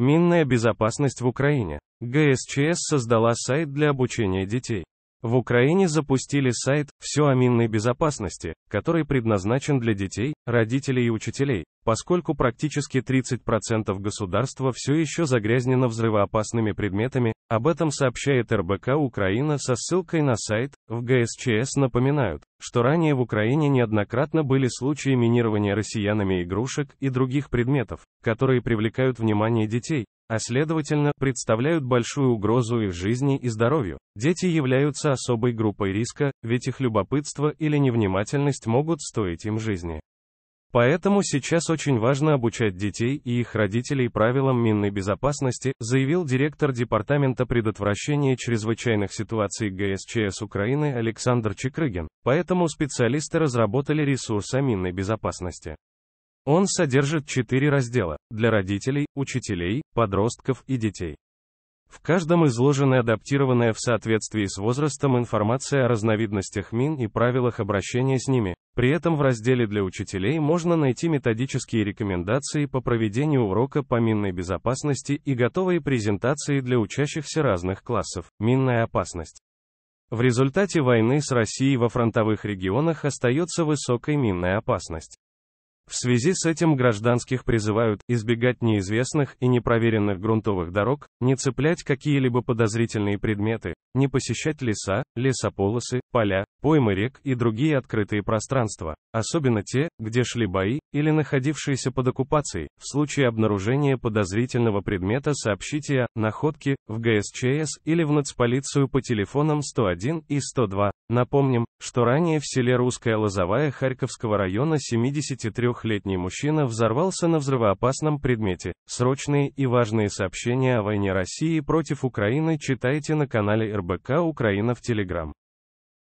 Минная безопасность в Украине. ГСЧС создала сайт для обучения детей. В Украине запустили сайт «Все о минной безопасности», который предназначен для детей, родителей и учителей, поскольку практически 30% государства все еще загрязнено взрывоопасными предметами, об этом сообщает РБК Украина со ссылкой на сайт, в ГСЧС напоминают, что ранее в Украине неоднократно были случаи минирования россиянами игрушек и других предметов, которые привлекают внимание детей, а следовательно, представляют большую угрозу их жизни и здоровью. Дети являются особой группой риска, ведь их любопытство или невнимательность могут стоить им жизни. Поэтому сейчас очень важно обучать детей и их родителей правилам минной безопасности, заявил директор Департамента предотвращения чрезвычайных ситуаций ГСЧС Украины Александр Чекрыгин. Поэтому специалисты разработали ресурс о минной безопасности. Он содержит четыре раздела – для родителей, учителей, подростков и детей. В каждом изложена адаптированная в соответствии с возрастом информация о разновидностях мин и правилах обращения с ними. При этом в разделе для учителей можно найти методические рекомендации по проведению урока по минной безопасности и готовые презентации для учащихся разных классов. Минная опасность. В результате войны с Россией во фронтовых регионах остается высокой минная опасность. В связи с этим гражданских призывают избегать неизвестных и непроверенных грунтовых дорог, не цеплять какие-либо подозрительные предметы, не посещать леса, лесополосы, поля, поймы рек и другие открытые пространства, особенно те, где шли бои, или находившиеся под оккупацией. В случае обнаружения подозрительного предмета сообщите о находке в ГСЧС или в нацполицию по телефонам 101 и 102. Напомним, что ранее в селе Русская Лозовая Харьковского района 73-летний мужчина взорвался на взрывоопасном предмете. Срочные и важные сообщения о войне России против Украины читайте на канале РБК Украина в Телеграм.